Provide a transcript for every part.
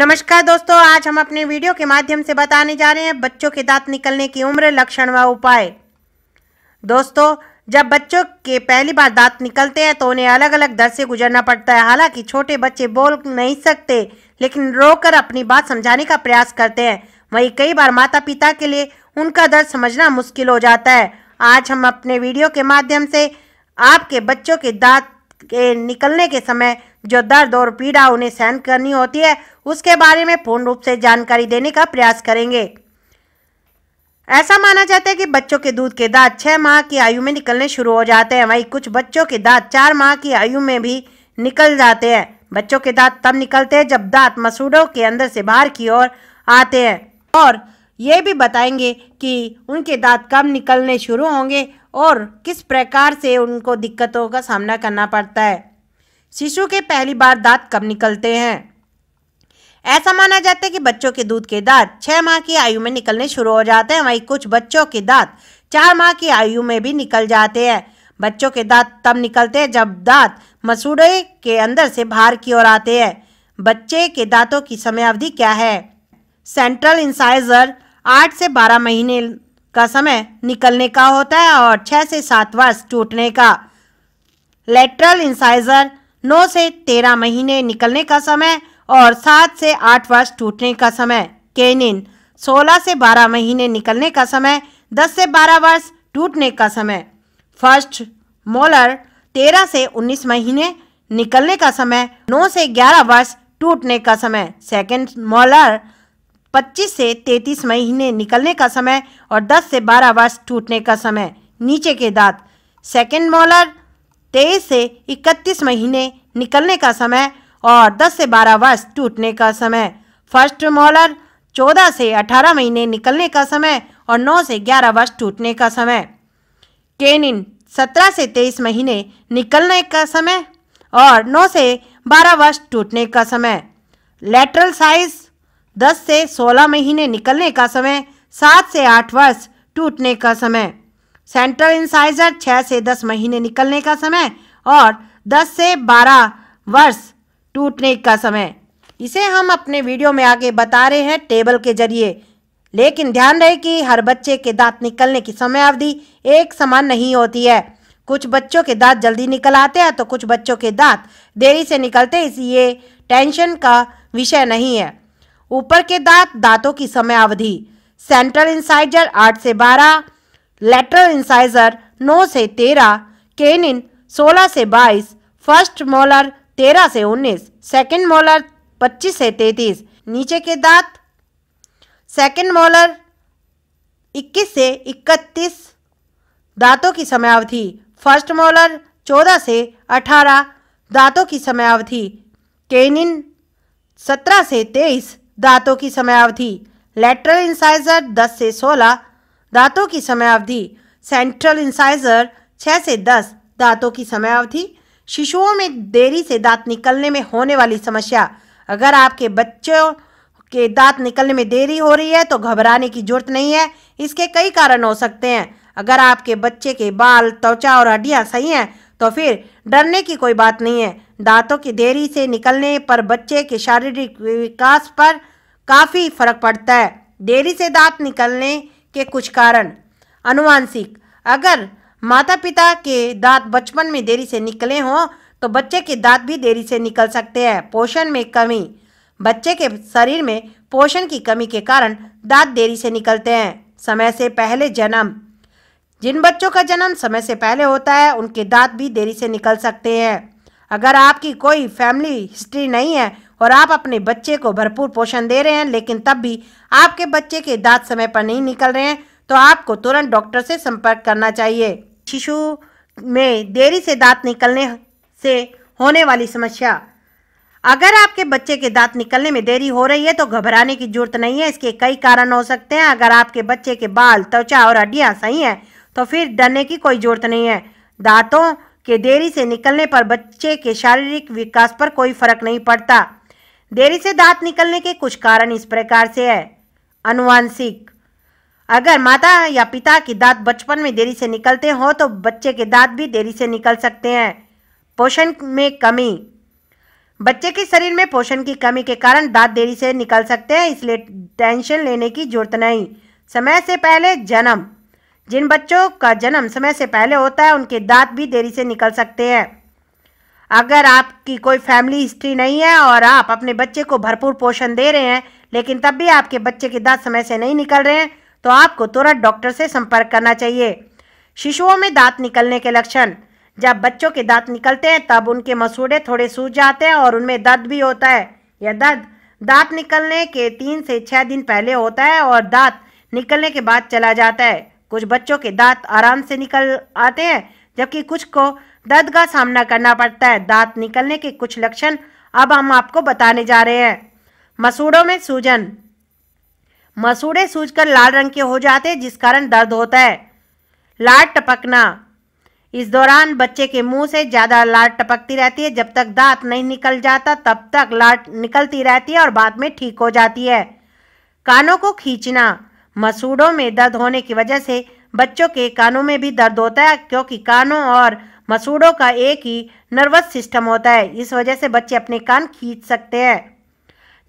नमस्कार दोस्तों आज हम अपने वीडियो के माध्यम से बताने जा रहे हैं बच्चों के दांत निकलने की उम्र लक्षण व उपाय दोस्तों जब बच्चों के पहली बार दांत निकलते हैं तो उन्हें अलग अलग दर से गुजरना पड़ता है हालांकि छोटे बच्चे बोल नहीं सकते लेकिन रोकर अपनी बात समझाने का प्रयास करते हैं वहीं कई बार माता पिता के लिए उनका दर्द समझना मुश्किल हो जाता है आज हम अपने वीडियो के माध्यम से आपके बच्चों के दांत के निकलने के समय जो दर्द और पीड़ा उन्हें सहन करनी होती है उसके बारे में पूर्ण रूप से जानकारी देने का प्रयास करेंगे ऐसा माना जाता है कि बच्चों के दूध के दांत छः माह की आयु में निकलने शुरू हो जाते हैं वहीं कुछ बच्चों के दांत चार माह की आयु में भी निकल जाते हैं बच्चों के दांत तब निकलते हैं जब दांत मसूड़ों के अंदर से बाहर की ओर आते हैं और ये भी बताएंगे कि उनके दांत कब निकलने शुरू होंगे और किस प्रकार से उनको दिक्कतों का सामना करना पड़ता है शिशु के पहली बार दांत कब निकलते हैं ऐसा माना जाता है कि बच्चों के दूध के दांत छः माह की आयु में निकलने शुरू हो जाते हैं वहीं कुछ बच्चों के दांत चार माह की आयु में भी निकल जाते हैं बच्चों के दांत तब निकलते हैं जब दांत मसूड़े के अंदर से बाहर की ओर आते हैं बच्चे के दांतों की समयावधि क्या है सेंट्रल इंसाइजर आठ से बारह महीने का समय निकलने का होता है और छः से सात वर्ष टूटने का लेटरल इंसाइजर नौ से तेरह महीने निकलने का समय और सात से आठ वर्ष टूटने का समय केनिन सोलह से बारह महीने निकलने का समय दस से बारह वर्ष टूटने का समय फर्स्ट मोलर तेरह से उन्नीस महीने निकलने का समय नौ से ग्यारह वर्ष टूटने का समय सेकेंड मोलर 25 से 33 महीने निकलने का समय और 10 से 12 वर्ष टूटने का समय नीचे के दांत सेकेंड मॉलर 23 से 31 महीने निकलने का समय और 10 से 12 वर्ष टूटने का समय फर्स्ट मॉलर 14 से 18 महीने निकलने का समय और 9 से 11 वर्ष टूटने का समय केनिन 17 से 23 महीने निकलने का समय और 9 से 12 वर्ष टूटने का समय लेटरल साइज़ 10 से 16 महीने निकलने का समय 7 से 8 वर्ष टूटने का समय सेंट्रल इंसाइजर 6 से 10 महीने निकलने का समय और 10 से 12 वर्ष टूटने का समय इसे हम अपने वीडियो में आगे बता रहे हैं टेबल के जरिए लेकिन ध्यान रहे कि हर बच्चे के दांत निकलने की समय अवधि एक समान नहीं होती है कुछ बच्चों के दांत जल्दी निकल आते हैं तो कुछ बच्चों के दांत देरी से निकलते इसलिए टेंशन का विषय नहीं है ऊपर के दांत दांतों की समय अवधि सेंट्रल इंसाइजर 8 से 12 लेटरल इंसाइजर 9 से 13 केनिन 16 से 22 फर्स्ट मोलर 13 से 19 सेकंड मोलर 25 से 33 नीचे के दांत सेकंड मोलर 21 से 31 दांतों की समय अवधि फर्स्ट मोलर 14 से 18 दांतों की समयावधि केनिन 17 से 23 दांतों की समयावधि लेटरल इंसाइजर 10 से 16 दांतों की समयावधि सेंट्रल इंसाइजर 6 से 10 दांतों की समयावधि शिशुओं में देरी से दांत निकलने में होने वाली समस्या अगर आपके बच्चों के दांत निकलने में देरी हो रही है तो घबराने की जरूरत नहीं है इसके कई कारण हो सकते हैं अगर आपके बच्चे के बाल त्वचा और हड्डियाँ सही हैं तो फिर डरने की कोई बात नहीं है दांतों की देरी से निकलने पर बच्चे के शारीरिक विकास पर काफ़ी फर्क पड़ता है देरी से दांत निकलने के कुछ कारण अनुवांशिक अगर माता पिता के दांत बचपन में देरी से निकले हों तो बच्चे के दांत भी देरी से निकल सकते हैं पोषण में कमी बच्चे के शरीर में पोषण की कमी के कारण दांत देरी से निकलते हैं समय से पहले जन्म जिन बच्चों का जन्म समय से पहले होता है उनके दांत भी देरी से निकल सकते हैं अगर आपकी कोई फैमिली हिस्ट्री नहीं है और आप अपने बच्चे को भरपूर पोषण दे रहे हैं लेकिन तब भी आपके बच्चे के दांत समय पर नहीं निकल रहे हैं तो आपको तुरंत डॉक्टर से संपर्क करना चाहिए शिशु में देरी से दांत निकलने से होने वाली समस्या अगर आपके बच्चे के दांत निकलने में देरी हो रही है तो घबराने की जरूरत नहीं है इसके कई कारण हो सकते हैं अगर आपके बच्चे के बाल त्वचा और हड्डियाँ सही हैं तो फिर डरने की कोई ज़रूरत नहीं है दांतों के देरी से निकलने पर बच्चे के शारीरिक विकास पर कोई फर्क नहीं पड़ता देरी से दांत निकलने के कुछ कारण इस प्रकार से है अनुवांशिक अगर माता या पिता की दांत बचपन में देरी से निकलते हों तो बच्चे के दांत भी देरी से निकल सकते हैं पोषण में कमी बच्चे के शरीर में पोषण की कमी के कारण दांत देरी से निकल सकते हैं इसलिए टेंशन लेने की जरूरत नहीं समय से पहले जन्म जिन बच्चों का जन्म समय से पहले होता है उनके दांत भी देरी से निकल सकते हैं अगर आपकी कोई फैमिली हिस्ट्री नहीं है और आप अपने बच्चे को भरपूर पोषण दे रहे हैं लेकिन तब भी आपके बच्चे के दांत समय से नहीं निकल रहे हैं तो आपको तुरंत डॉक्टर से संपर्क करना चाहिए शिशुओं में दांत निकलने के लक्षण जब बच्चों के दांत निकलते हैं तब उनके मसूड़े थोड़े सूज जाते हैं और उनमें दर्द भी होता है यह दर्द दांत निकलने के तीन से छः दिन पहले होता है और दांत निकलने के बाद चला जाता है कुछ बच्चों के दांत आराम से निकल आते हैं जबकि कुछ को दर्द का सामना करना पड़ता है दांत निकलने के कुछ लक्षण अब हम आपको बताने जा रहे हैं मसूड़ों में सूजन मसूड़े सूजकर लाल रंग के हो जाते हैं जिस कारण दर्द होता है लार टपकना इस दौरान बच्चे के मुंह से ज़्यादा लार टपकती रहती है जब तक दांत नहीं निकल जाता तब तक लार निकलती रहती है और बाद में ठीक हो जाती है कानों को खींचना मसूड़ों में दर्द होने की वजह से बच्चों के कानों में भी दर्द होता है क्योंकि कानों और मसूड़ों का एक ही नर्वस सिस्टम होता है इस वजह से बच्चे अपने कान खींच सकते हैं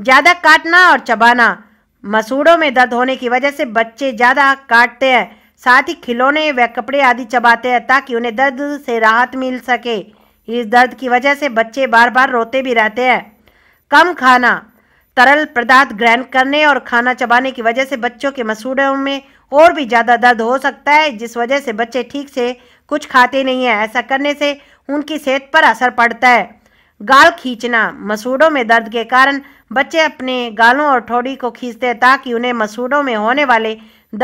ज़्यादा काटना और चबाना मसूड़ों में दर्द होने की वजह से बच्चे ज़्यादा काटते हैं साथ ही खिलौने व कपड़े आदि चबाते हैं ताकि उन्हें दर्द से राहत मिल सके इस दर्द की वजह से बच्चे बार बार रोते भी रहते हैं कम खाना तरल पदार्थ ग्रहण करने और खाना चबाने की वजह से बच्चों के मसूड़ों में और भी ज़्यादा दर्द हो सकता है जिस वजह से बच्चे ठीक से कुछ खाते नहीं हैं ऐसा करने से उनकी सेहत पर असर पड़ता है गाल खींचना मसूड़ों में दर्द के कारण बच्चे अपने गालों और ठोड़ी को खींचते हैं ताकि उन्हें मसूड़ों में होने वाले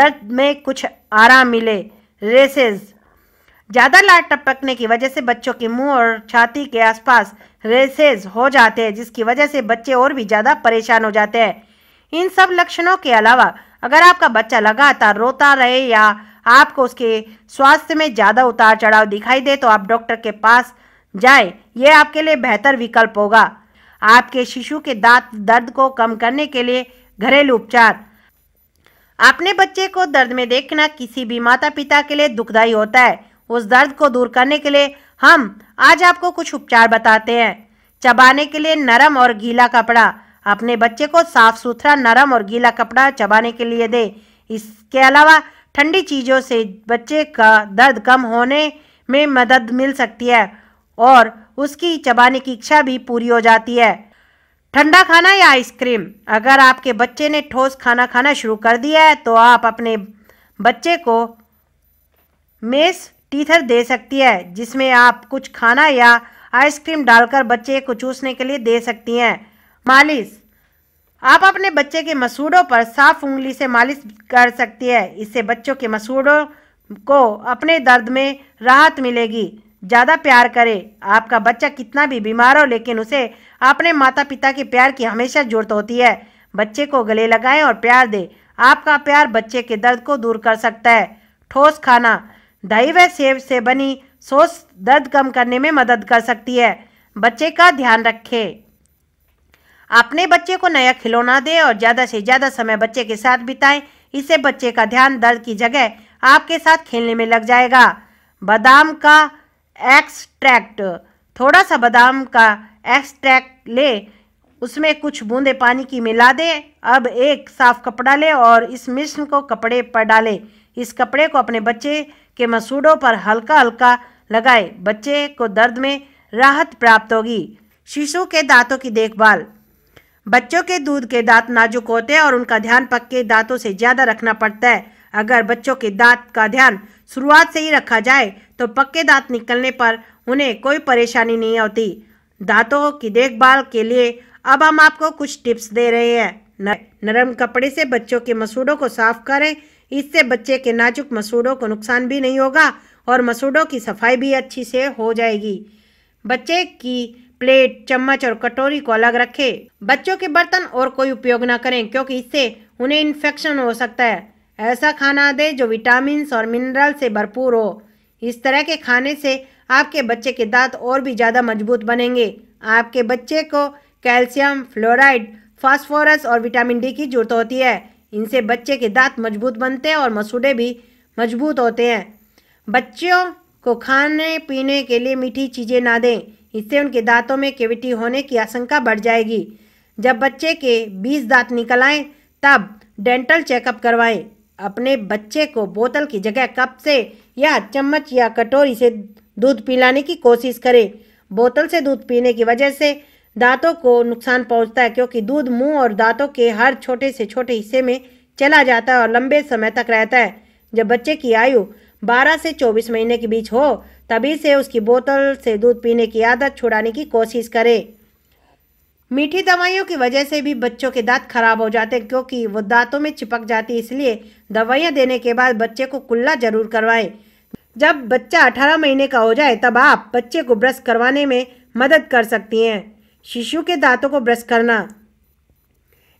दर्द में कुछ आराम मिले रेसेज ज़्यादा लार टपकने की वजह से बच्चों के मुंह और छाती के आसपास रेसेस हो जाते हैं जिसकी वजह से बच्चे और भी ज़्यादा परेशान हो जाते हैं इन सब लक्षणों के अलावा अगर आपका बच्चा लगातार रोता रहे या आपको उसके स्वास्थ्य में ज़्यादा उतार चढ़ाव दिखाई दे तो आप डॉक्टर के पास जाए ये आपके लिए बेहतर विकल्प होगा आपके शिशु के दांत दर्द को कम करने के लिए घरेलू उपचार अपने बच्चे को दर्द में देखना किसी भी माता पिता के लिए दुखदायी होता है उस दर्द को दूर करने के लिए हम आज आपको कुछ उपचार बताते हैं चबाने के लिए नरम और गीला कपड़ा अपने बच्चे को साफ सुथरा नरम और गीला कपड़ा चबाने के लिए दे इसके अलावा ठंडी चीज़ों से बच्चे का दर्द कम होने में मदद मिल सकती है और उसकी चबाने की इच्छा भी पूरी हो जाती है ठंडा खाना या आइसक्रीम अगर आपके बच्चे ने ठोस खाना खाना शुरू कर दिया है तो आप अपने बच्चे को मेस टीथर दे सकती है जिसमें आप कुछ खाना या आइसक्रीम डालकर बच्चे को चूसने के लिए दे सकती हैं मालिश आप अपने बच्चे के मसूड़ों पर साफ उंगली से मालिश कर सकती है इससे बच्चों के मसूड़ों को अपने दर्द में राहत मिलेगी ज़्यादा प्यार करें आपका बच्चा कितना भी बीमार हो लेकिन उसे अपने माता पिता के प्यार की हमेशा जरूरत होती है बच्चे को गले लगाएं और प्यार दें आपका प्यार बच्चे के दर्द को दूर कर सकता है ठोस खाना दही व सेब से बनी सोस दर्द कम करने में मदद कर सकती है बच्चे का ध्यान रखें अपने बच्चे को नया खिलौना दें और ज़्यादा से ज़्यादा समय बच्चे के साथ बिताएं इससे बच्चे का ध्यान दर्द की जगह आपके साथ खेलने में लग जाएगा बादाम का एक्सट्रैक्ट थोड़ा सा बादाम का एक्सट्रैक्ट ले उसमें कुछ बूंदे पानी की मिला दें अब एक साफ कपड़ा लें और इस मिश्र को कपड़े पर डालें इस कपड़े को अपने बच्चे के मसूड़ों पर हल्का हल्का लगाए बच्चे को दर्द में राहत प्राप्त होगी शिशु के दांतों की देखभाल बच्चों के दूध के दांत नाजुक होते हैं और उनका ध्यान पक्के दांतों से ज़्यादा रखना पड़ता है अगर बच्चों के दांत का ध्यान शुरुआत से ही रखा जाए तो पक्के दांत निकलने पर उन्हें कोई परेशानी नहीं होती दांतों की देखभाल के लिए अब हम आपको कुछ टिप्स दे रहे हैं नरम कपड़े से बच्चों के मसूड़ों को साफ करें इससे बच्चे के नाजुक मसूड़ों को नुकसान भी नहीं होगा और मसूड़ों की सफाई भी अच्छी से हो जाएगी बच्चे की प्लेट चम्मच और कटोरी को अलग रखें बच्चों के बर्तन और कोई उपयोग ना करें क्योंकि इससे उन्हें इन्फेक्शन हो सकता है ऐसा खाना दें जो विटामिन और मिनरल से भरपूर हो इस तरह के खाने से आपके बच्चे के दांत और भी ज़्यादा मजबूत बनेंगे आपके बच्चे को कैल्शियम फ्लोराइड फास्फोरस और विटामिन डी की जरूरत होती है इनसे बच्चे के दांत मजबूत बनते हैं और मसूड़े भी मजबूत होते हैं बच्चों को खाने पीने के लिए मीठी चीज़ें ना दें इससे उनके दांतों में केविटी होने की आशंका बढ़ जाएगी जब बच्चे के 20 दांत निकल आएँ तब डेंटल चेकअप करवाएं अपने बच्चे को बोतल की जगह कप से या चम्मच या कटोरी से दूध पिलाने की कोशिश करें बोतल से दूध पीने की वजह से दांतों को नुकसान पहुंचता है क्योंकि दूध मुंह और दांतों के हर छोटे से छोटे हिस्से में चला जाता है और लंबे समय तक रहता है जब बच्चे की आयु 12 से 24 महीने के बीच हो तभी से उसकी बोतल से दूध पीने की आदत छुड़ाने की कोशिश करें मीठी दवाइयों की वजह से भी बच्चों के दांत खराब हो जाते हैं क्योंकि वो दांतों में चिपक जाती है इसलिए दवाइयाँ देने के बाद बच्चे को कुल्ला जरूर करवाएं जब बच्चा 18 महीने का हो जाए तब आप बच्चे को ब्रश करवाने में मदद कर सकती हैं शिशु के दांतों को ब्रश करना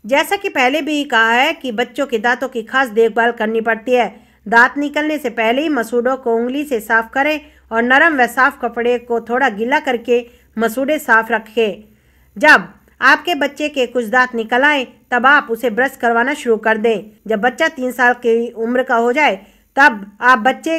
जैसा कि पहले भी कहा है कि बच्चों के दांतों की खास देखभाल करनी पड़ती है दांत निकलने से पहले ही मसूड़ों को उंगली से साफ करें और नरम व साफ कपड़े को थोड़ा गीला करके मसूड़े साफ रखें जब आपके बच्चे के कुछ दांत निकल आए तब आप उसे ब्रश करवाना शुरू कर दें जब बच्चा तीन साल की उम्र का हो जाए तब आप बच्चे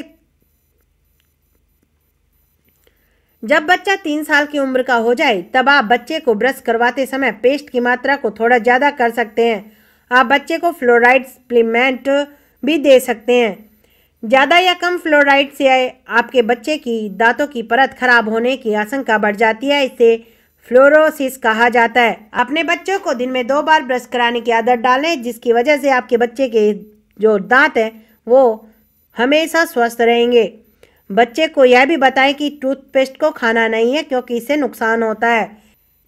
जब बच्चा तीन साल की उम्र का हो जाए तब आप बच्चे को ब्रश करवाते समय पेस्ट की मात्रा को थोड़ा ज़्यादा कर सकते हैं आप बच्चे को फ्लोराइड सप्लीमेंट भी दे सकते हैं ज़्यादा या कम फ्लोराइड से आपके बच्चे की दांतों की परत खराब होने की आशंका बढ़ जाती है इसे फ्लोरोसिस कहा जाता है अपने बच्चों को दिन में दो बार ब्रश कराने की आदत डालें जिसकी वजह से आपके बच्चे के जो दांत हैं वो हमेशा स्वस्थ रहेंगे बच्चे को यह भी बताएं कि टूथपेस्ट को खाना नहीं है क्योंकि इससे नुकसान होता है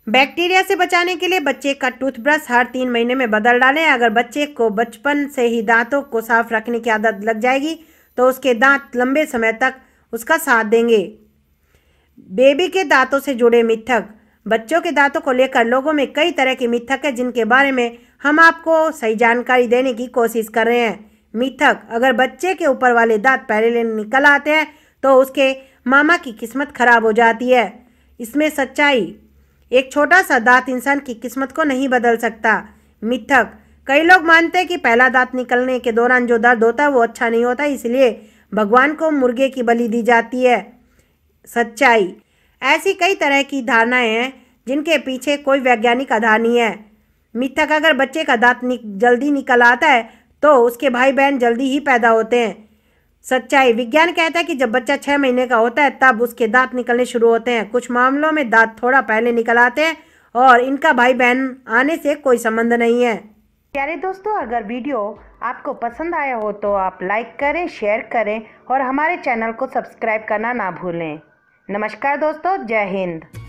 बैक्टीरिया से बचाने के लिए बच्चे का टूथब्रश हर तीन महीने में बदल डालें अगर बच्चे को बचपन से ही दांतों को साफ रखने की आदत लग जाएगी तो उसके दांत लंबे समय तक उसका साथ देंगे बेबी के दांतों से जुड़े मिथक बच्चों के दांतों को लेकर लोगों में कई तरह के मिथक है जिनके बारे में हम आपको सही जानकारी देने की कोशिश कर रहे हैं मिथक अगर बच्चे के ऊपर वाले दांत पहले निकल आते हैं तो उसके मामा की किस्मत खराब हो जाती है इसमें सच्चाई एक छोटा सा दांत इंसान की किस्मत को नहीं बदल सकता मिथक कई लोग मानते हैं कि पहला दांत निकलने के दौरान जो दर्द होता है वो अच्छा नहीं होता इसलिए भगवान को मुर्गे की बलि दी जाती है सच्चाई ऐसी कई तरह की धारणाएं हैं जिनके पीछे कोई वैज्ञानिक आधार नहीं है मिथक अगर बच्चे का दांत नि, जल्दी निकल आता है तो उसके भाई बहन जल्दी ही पैदा होते हैं सच्चाई विज्ञान कहता है कि जब बच्चा छः महीने का होता है तब उसके दांत निकलने शुरू होते हैं कुछ मामलों में दांत थोड़ा पहले निकल आते हैं और इनका भाई बहन आने से कोई संबंध नहीं है प्यारे दोस्तों अगर वीडियो आपको पसंद आया हो तो आप लाइक करें शेयर करें और हमारे चैनल को सब्सक्राइब करना ना भूलें नमस्कार दोस्तों जय हिंद